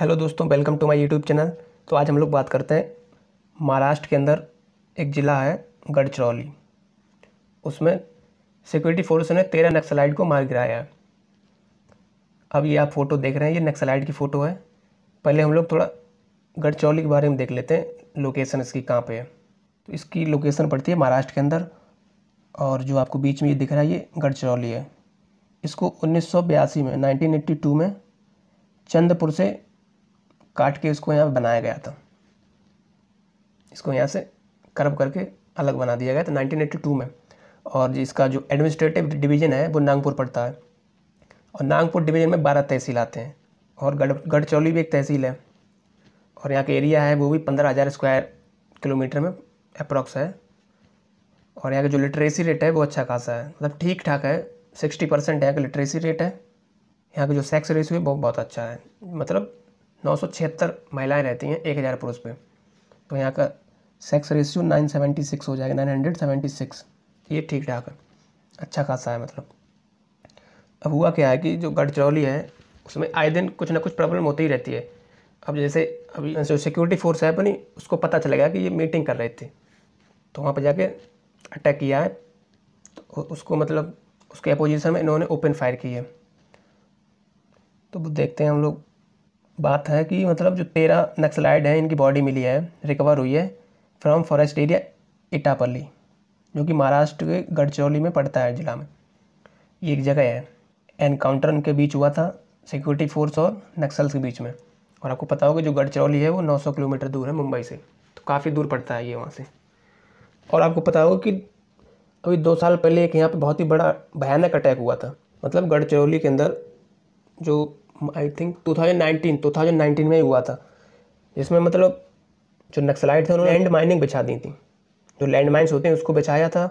hello दोस्तों welcome to my YouTube channel तो आज हम लोग बात करते हैं महाराष्ट्र के अंदर एक ज़िला है गढ़चिरौली उसमें सिक्योरिटी फोर्स ने तेरह नक्सलाइट को मार गिराया है अब ये आप फ़ोटो देख रहे हैं ये नक्सलाइट की फ़ोटो है पहले हम लोग थोड़ा गढ़चिरौली के बारे में देख लेते हैं लोकेसन इसकी कहाँ पर है तो इसकी लोकेसन पड़ती है महाराष्ट्र के अंदर और जो आपको बीच में ये दिख रहा है ये गढ़चिरौली है इसको उन्नीस में नाइनटीन में चंद्रपुर से काट के इसको यहाँ बनाया गया था इसको यहाँ से कर्व करके अलग बना दिया गया था 1982 में और इसका जो एडमिनिस्ट्रेटिव डिवीज़न है वो नागपुर पड़ता है और नागपुर डिवीज़न में बारह तहसील आते हैं और गढ़ गढ़चौली भी एक तहसील है और यहाँ का एरिया है वो भी पंद्रह हज़ार स्क्वायर किलोमीटर में अप्रॉक्स है और यहाँ का जो लिटरेसी रेट है वो अच्छा खासा है मतलब ठीक ठाक है सिक्सटी परसेंट यहाँ का लिटरेसी रेट है यहाँ का जो सेक्स रेशियो है वो बहुत अच्छा है मतलब नौ सौ छिहत्तर महिलाएँ रहती हैं एक हज़ार पुरुष पे तो यहाँ का sex ratio nine seventy six हो जाएगा नाइन हंड्रेड सेवेंटी सिक्स ये ठीक ठाक है अच्छा खासा है मतलब अब हुआ क्या है कि जो गढ़चिरौली है उसमें आए दिन कुछ ना कुछ प्रॉब्लम होती ही रहती है अब जैसे अभी जो सिक्योरिटी फोर्स है अपनी उसको पता चला गया कि ये मीटिंग कर रहे थे तो वहाँ पर जाके अटैक किया है तो उसको मतलब उसके अपोजिशन में इन्होंने ओपन फायर की है तो देखते हैं हम लोग बात है कि मतलब जो तेरह नक्सलाइड हैं इनकी बॉडी मिली है रिकवर हुई है फ्रॉम फॉरेस्ट एरिया इटापल्ली जो कि महाराष्ट्र के गढ़चौली में पड़ता है जिला में ये एक जगह है एनकाउंटर उनके बीच हुआ था सिक्योरिटी फोर्स और नक्सल्स के बीच में और आपको पता होगा जो गढ़चौली है वो 900 किलोमीटर दूर है मुंबई से तो काफ़ी दूर पड़ता है ये वहाँ से और आपको पता होगा कि अभी दो साल पहले एक यहाँ पे बहुत ही बड़ा भयानक अटैक हुआ था मतलब गढ़चिरौली के अंदर जो आई थिंक 2019 2019 में ही हुआ था जिसमें मतलब जो नक्सलाइट थे उन्होंने लैंड माइनिंग बिछा दी थी जो लैंड माइन्स होते हैं उसको बिछाया था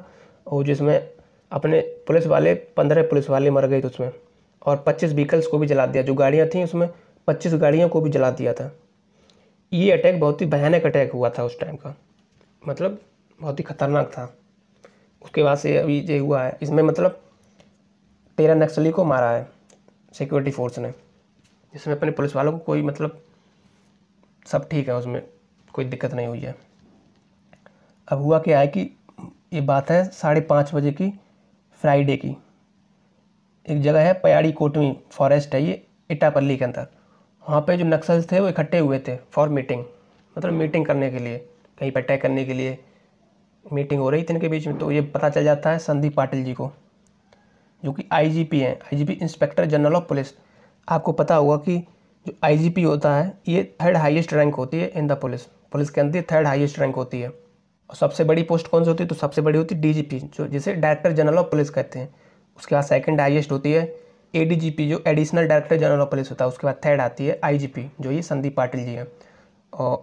और जिसमें अपने पुलिस वाले पंद्रह पुलिस वाले मर गए थे उसमें और पच्चीस व्हीकल्स को भी जला दिया जो गाड़ियाँ थी उसमें पच्चीस गाड़ियों को भी जला दिया था ये अटैक बहुत ही भयानक अटैक हुआ था उस टाइम का मतलब बहुत ही खतरनाक था उसके बाद से अभी ये हुआ है इसमें मतलब तेरह नक्सली को मारा है सिक्योरिटी फोर्स ने जिसमें अपने पुलिस वालों को कोई मतलब सब ठीक है उसमें कोई दिक्कत नहीं हुई है अब हुआ क्या है कि ये बात है साढ़े पाँच बजे की फ्राइडे की एक जगह है पयाड़ी कोटवी फॉरेस्ट है ये इटापल्ली के अंदर वहाँ पे जो नक्सल थे वो इकट्ठे हुए थे फॉर मीटिंग मतलब मीटिंग करने के लिए कहीं पर अटैक करने के लिए मीटिंग हो रही थी इनके बीच में तो ये पता चल जाता है संदीप पाटिल जी को जो कि आईजीपी हैं IGP inspector general of police आपको पता होगा कि जो आईजीपी होता है ये थर्ड हाईएस्ट रैंक होती है इन द पुलिस पुलिस के अंदर थर्ड हाईएस्ट रैंक होती है और सबसे बड़ी पोस्ट कौन सी होती है तो सबसे बड़ी होती है डीजीपी जो जिसे डायरेक्टर जनरल ऑफ पुलिस कहते हैं उसके बाद सेकंड हाईएस्ट होती है एडीजीपी जो additional director general of police होता है उसके बाद थर्ड आती है आईजीपी जो ये संदीप पाटिल जी हैं और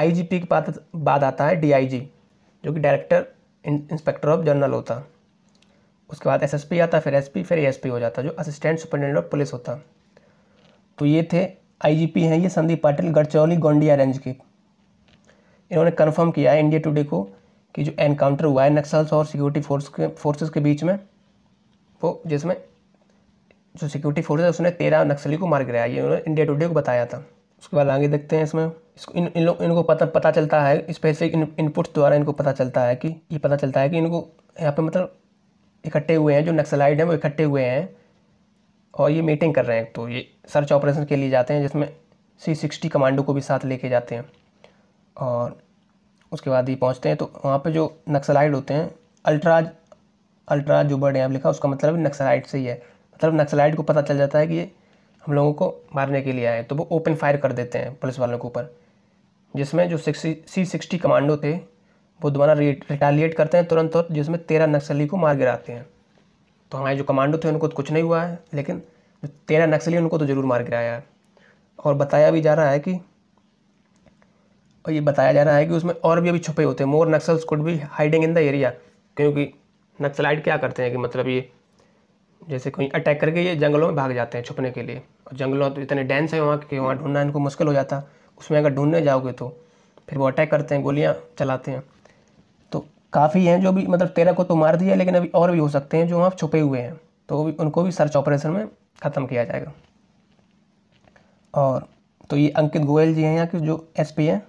आईजीपी के बाद बाद आता है डीआईजी जो कि डायरेक्टर इंस्पेक्टर ऑफ जनरल होता उसके बाद एसएसपी आता फिर एसपी फिर एएसपी हो जाता जो असिस्टेंट सुपरिटेंडेंट ऑफ पुलिस होता तो ये थे आईजीपी हैं ये संदीप पाटिल गढ़चौली गोंडिया रेंज के इन्होंने कन्फर्म किया है इंडिया टुडे को कि जो एनकाउंटर हुआ है नक्सल्स और सिक्योरिटी फोर्स के फोर्सेस के बीच में वो जिसमें जो सिक्योरिटी फोर्स है उसने तेरह नक्सली को मार गिराया ये उन्होंने इंडिया टुडे को बताया था उसके बाद आगे देखते हैं इसमें इसको इन इन लोग इनको पता पता चलता है स्पेसिफिक इन, इनपुट्स द्वारा इनको पता चलता है कि ये पता चलता है कि इनको यहाँ पे मतलब इकट्ठे हुए हैं जो नक्सलाइड हैं वो इकट्ठे हुए हैं और ये मीटिंग कर रहे हैं तो ये सर्च ऑपरेशन के लिए जाते हैं जिसमें सी सिक्सटी कमांडो को भी साथ लेके जाते हैं और उसके बाद ये पहुंचते हैं तो वहाँ पे जो नक्सलाइड होते हैं अल्ट्राज अल्ट्रा जो बर्ड यहाँ लिखा उसका मतलब नक्सलाइड से ही है मतलब नक्सलाइड को पता चल जाता है कि ये हम लोगों को मारने के लिए आए तो वो ओपन फायर कर देते हैं पुलिस वालों के ऊपर जिसमें जो सिक्सटी सी सिक्सटी कमांडो थे वो दोबारा रिटालिएट करते हैं तुरंत और जिसमें तेरह नक्सली को मार गिराते हैं तो हमारे जो कमांडो थे उनको तो कुछ नहीं हुआ है लेकिन जो तेरह नक्सली उनको तो ज़रूर मार गिराया है और बताया भी जा रहा है कि और ये बताया जा रहा है कि उसमें और भी अभी छुपे होते हैं मोर नक्सल्स कुड भी हाइडिंग इन द एरिया क्योंकि नक्सलाइट क्या करते हैं कि मतलब ये जैसे कोई अटैक करके ये जंगलों में भाग जाते हैं छुपने के लिए और जंगलों तो इतने डेंस है वहाँ कि वहाँ ढूंढना इनको मुश्किल हो जाता उसमें अगर ढूंढने जाओगे तो फिर वो अटैक करते हैं गोलियाँ चलाते हैं काफ़ी हैं जो भी मतलब तेरह को तो मार दिया लेकिन अभी और भी हो सकते हैं जो वहाँ छुपे हुए हैं तो भी उनको भी सर्च ऑपरेशन में ख़त्म किया जाएगा और तो ये अंकित गोयल जी हैं यहाँ के जो पी हैं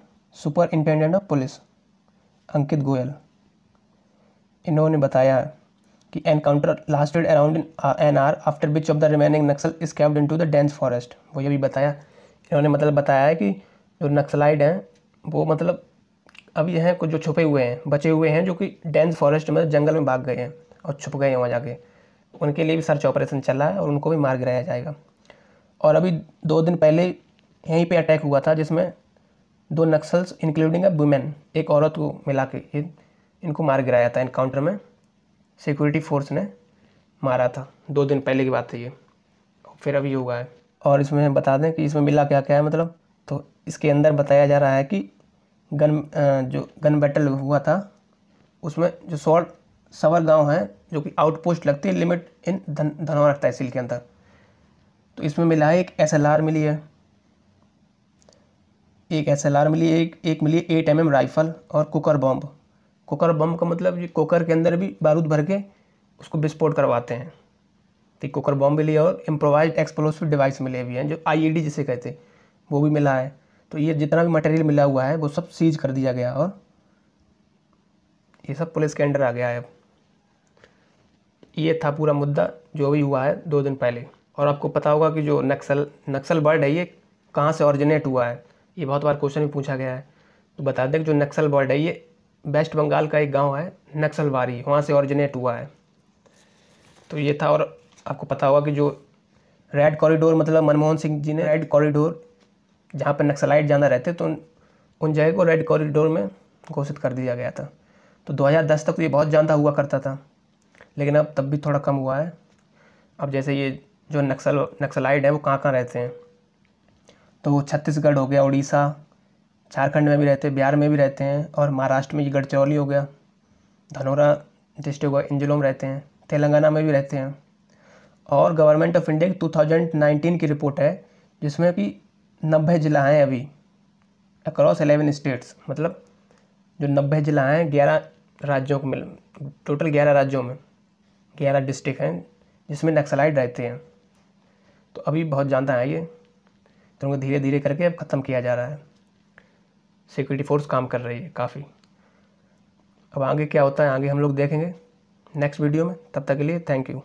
superintendent of police Ankit Goyal इन्होंने बताया कि encounter lasted around an hour after which of the remaining naxal escaped into the dense forest वो ये भी बताया इन्होंने मतलब बताया है कि जो नक्सलाइड हैं वो मतलब अब यह है कुछ जो छुपे हुए हैं बचे हुए हैं जो कि डेंस फॉरेस्ट में जंगल में भाग गए हैं और छुप गए हैं वहाँ जाके उनके लिए भी सर्च ऑपरेशन चल रहा है और उनको भी मार गिराया जाएगा और अभी दो दिन पहले यहीं पे अटैक हुआ था जिसमें दो नक्सल्स इंक्लूडिंग अ वुमेन एक औरत को मिला के इनको मार गिराया था इनकाउंटर में सिक्योरिटी फोर्स ने मारा था दो दिन पहले की बात है ये फिर अभी हुआ है और इसमें बता दें कि इसमें मिला क्या क्या है मतलब तो इसके अंदर बताया जा रहा है कि गन जो गन बैटल हुआ था उसमें जो सॉल्ट सवर गांव है जो कि आउटपोस्ट लगती है लिमिट इन धन धनौरा तहसील के अंदर तो इसमें मिला है एक एस मिली है एक एस मिली है एक एक मिली है एट एम राइफल और कुकर बॉम्ब कुकर बम का मतलब ये कुकर के अंदर भी बारूद भर के उसको विस्फोट करवाते हैं तो कुकर बम मिली है और इम्प्रोवाइज एक्सप्लोसिव डिवाइस मिले भी हैं जो आईईडी e जिसे कहते हैं वो भी मिला है तो ये जितना भी मटेरियल मिला हुआ है वो सब सीज कर दिया गया और ये सब पुलिस के अंडर आ गया है अब ये था पूरा मुद्दा जो भी हुआ है दो दिन पहले और आपको पता होगा कि जो नक्सल नक्सल वर्ड है ये कहाँ से ऑरिजिनेट हुआ है ये बहुत बार क्वेश्चन भी पूछा गया है तो बता दें कि जो नक्सल वर्ड है ये वेस्ट बंगाल का एक गांव है नक्सलवारी वहाँ से ऑरिजिनेट हुआ है तो ये था और आपको पता होगा कि जो रेड कॉरिडोर मतलब मनमोहन सिंह जी ने रेड कॉरिडोर जहाँ पर नक्सलाइट ज़्यादा रहते तो उन, उन जगह को रेड कॉरिडोर में घोषित कर दिया गया था तो 2010 तक तो ये बहुत ज़्यादा हुआ करता था लेकिन अब तब भी थोड़ा कम हुआ है अब जैसे ये जो नक्सल नक्सलाइट है वो कहाँ कहाँ रहते हैं तो वो छत्तीसगढ़ हो गया उड़ीसा झारखंड में भी रहते हैं बिहार में भी रहते हैं और महाराष्ट्र में ये गढ़चौली हो गया धनौरा डिस्ट्रिक्ट हो इन जिलों में रहते हैं तेलंगाना में भी रहते हैं और गवर्नमेंट ऑफ इंडिया की टू की रिपोर्ट है जिसमें कि नब्बे ज़िला हैं अभी अक्रॉस एलेवन स्टेट्स मतलब जो नब्बे ज़िला हैं ग्यारह राज्यों को मिल टोटल ग्यारह राज्यों में ग्यारह डिस्ट्रिक्ट हैं जिसमें नक्सलाइट रहते हैं तो अभी बहुत ज़्यादा है ये तो उनको धीरे धीरे करके अब ख़त्म किया जा रहा है सिक्योरिटी फोर्स काम कर रही है काफ़ी अब आगे क्या होता है आगे हम लोग देखेंगे नेक्स्ट वीडियो में तब तक के लिए थैंक यू